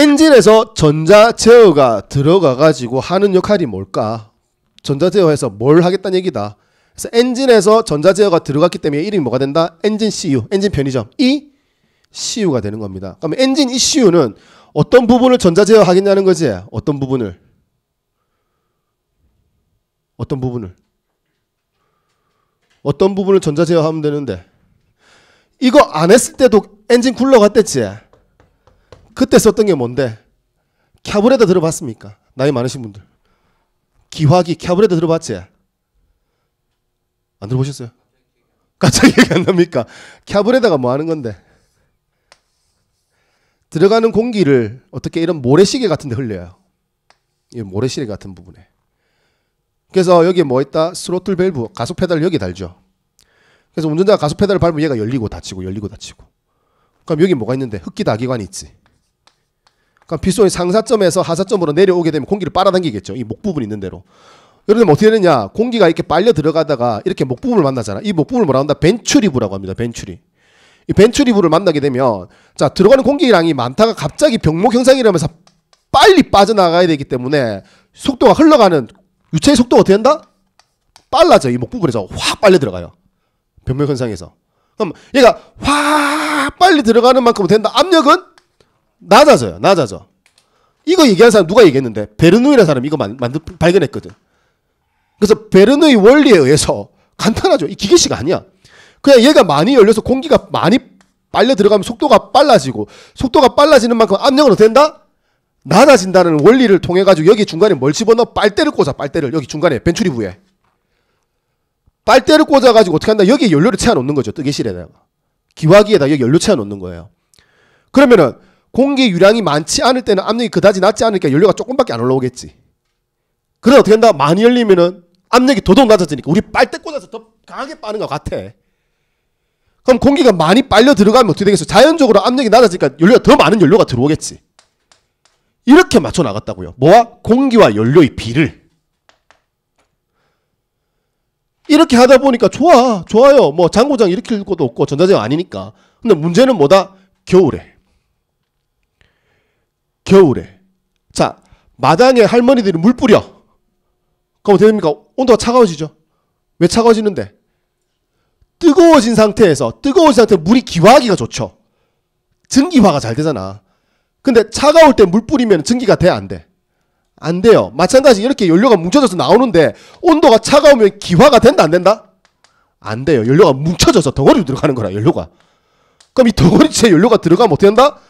엔진에서 전자제어가 들어가 가지고 하는 역할이 뭘까? 전자제어에서 뭘 하겠다는 얘기다. 그래서 엔진에서 전자제어가 들어갔기 때문에 이름이 뭐가 된다? 엔진 CU, 엔진 편의점 이 CU가 되는 겁니다. 그럼 엔진 이 CU는 어떤 부분을 전자제어 하겠냐는 거지? 어떤 부분을? 어떤 부분을? 어떤 부분을 전자제어하면 되는데 이거 안 했을 때도 엔진 굴러갔댔지? 그때 썼던 게 뭔데? 캬브레다 들어봤습니까? 나이 많으신 분들. 기화기 캬브레다 들어봤지? 안 들어보셨어요? 갑자기 얘기 안 납니까? 캬브레다가 뭐 하는 건데? 들어가는 공기를 어떻게 이런 모래시계 같은 데 흘려요. 이 모래시계 같은 부분에. 그래서 여기 뭐 있다? 스로틀 밸브, 가속 페달 여기 달죠. 그래서 운전자가 가속 페달을 밟으면 얘가 열리고 닫히고 열리고 닫히고. 그럼 여기 뭐가 있는데? 흡기다기관이 있지. 그러빗소의 그러니까 상사점에서 하사점으로 내려오게 되면 공기를 빨아당기겠죠. 이 목 부분 있는 대로. 여러분 뭐 어떻게 되느냐? 공기가 이렇게 빨려 들어가다가 이렇게 목 부분을 만나잖아. 이 목 부분을 뭐라 한다? 벤츄리브라고 합니다. 벤츄리. 이 벤츄리브를 만나게 되면 자 들어가는 공기량이 많다가 갑자기 병목 형상이라면서 빨리 빠져나가야 되기 때문에 속도가 흘러가는 유체의 속도가 어떻게 된다? 빨라져 이목 부분에서 확 빨려 들어가요. 병목 현상에서. 그럼 얘가 확 빨리 들어가는 만큼 된다. 압력은 낮아져요. 낮아져. 이거 얘기한 사람 누가 얘기했는데 베르누이라는 사람이 이거 만, 만, 발견했거든. 그래서 베르누이 원리에 의해서 간단하죠. 이 기계식 아니야. 그냥 얘가 많이 열려서 공기가 많이 빨려 들어가면 속도가 빨라지고 속도가 빨라지는 만큼 압력은 된다? 낮아진다는 원리를 통해 가지고 여기 중간에 뭘 집어넣어 빨대를 꽂아 빨대를 여기 중간에 벤츄리 부에 빨대를 꽂아 가지고 어떻게 한다 여기에 연료를 채워 놓는 거죠 뜨개실에다가 기화기에다 여기 연료 채워 놓는 거예요 그러면은 공기 유량이 많지 않을 때는 압력이 그다지 낮지 않으니까 연료가 조금밖에 안 올라오겠지. 그래서 어떻게 한다 많이 열리면은 압력이 더더욱 낮아지니까 우리 빨대 꽂아서 더 강하게 빠는 것 같아. 그럼 공기가 많이 빨려 들어가면 어떻게 되겠어? 자연적으로 압력이 낮아지니까 연료가 더 많은 연료가 들어오겠지. 이렇게 맞춰 나갔다고요. 뭐와? 공기와 연료의 비를. 이렇게 하다 보니까 좋아, 좋아요. 뭐 장고장 일으킬 것도 없고 전자제가 아니니까. 근데 문제는 뭐다? 겨울에. 겨울에. 자, 마당에 할머니들이 물 뿌려. 그럼 어떻게 됩니까? 온도가 차가워지죠. 왜 차가워지는데? 뜨거워진 상태에서, 뜨거워진 상태에 물이 기화하기가 좋죠. 증기화가 잘 되잖아. 근데 차가울 때 물 뿌리면 증기가 돼, 안 돼? 안 돼요. 마찬가지 이렇게 연료가 뭉쳐져서 나오는데 온도가 차가우면 기화가 된다, 안 된다? 안 돼요. 연료가 뭉쳐져서 덩어리로 들어가는 거라, 연료가. 그럼 이 덩어리째 연료가 들어가면 어떻게 된다?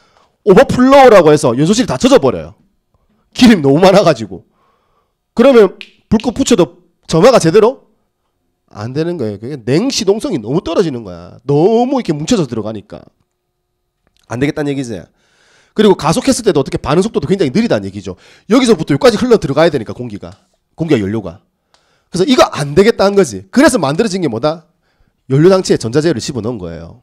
오버플로우라고 해서 연소실이 다 젖어버려요. 기름 너무 많아가지고. 그러면 불꽃 붙여도 전화가 제대로 안 되는 거예요. 그게 냉시동성이 너무 떨어지는 거야. 너무 이렇게 뭉쳐져 들어가니까. 안 되겠다는 얘기지. 그리고 가속했을 때도 어떻게 반응 속도도 굉장히 느리다는 얘기죠. 여기서부터 여기까지 흘러 들어가야 되니까 공기가. 공기가 연료가. 그래서 이거 안 되겠다는 거지. 그래서 만들어진 게 뭐다? 연료장치에 전자재를 집어넣은 거예요.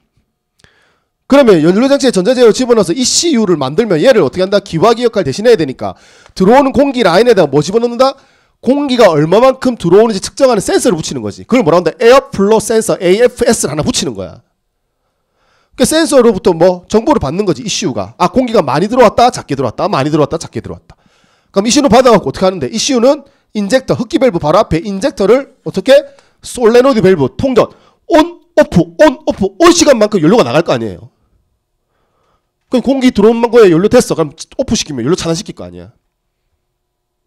그러면 연료장치에 전자제어를 집어넣어서 ECU를 만들면 얘를 어떻게 한다? 기화기 역할 대신해야 되니까 들어오는 공기 라인에다가 뭐 집어넣는다? 공기가 얼마만큼 들어오는지 측정하는 센서를 붙이는 거지. 그걸 뭐라 한다? 에어플로 센서 AFS를 하나 붙이는 거야. 그 센서로부터 뭐 정보를 받는 거지 이슈가. 아 공기가 많이 들어왔다, 작게 들어왔다, 많이 들어왔다, 작게 들어왔다. 그럼 이슈는 받아갖고 어떻게 하는데? 이슈는 인젝터, 흡기 밸브 바로 앞에 인젝터를 어떻게 솔레노드 밸브 통전 온 오프 온 오프 온 시간만큼 연료가 나갈 거 아니에요. 그럼 공기 들어온 거에 연료 됐어. 그럼 오프 시키면 연료 차단시킬 거 아니야.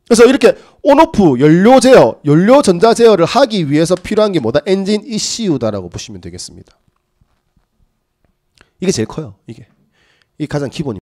그래서 이렇게 온오프 연료 제어, 연료 전자 제어를 하기 위해서 필요한 게 뭐다? 엔진 ECU다라고 보시면 되겠습니다. 이게 제일 커요. 이게. 이 가장 기본입니다.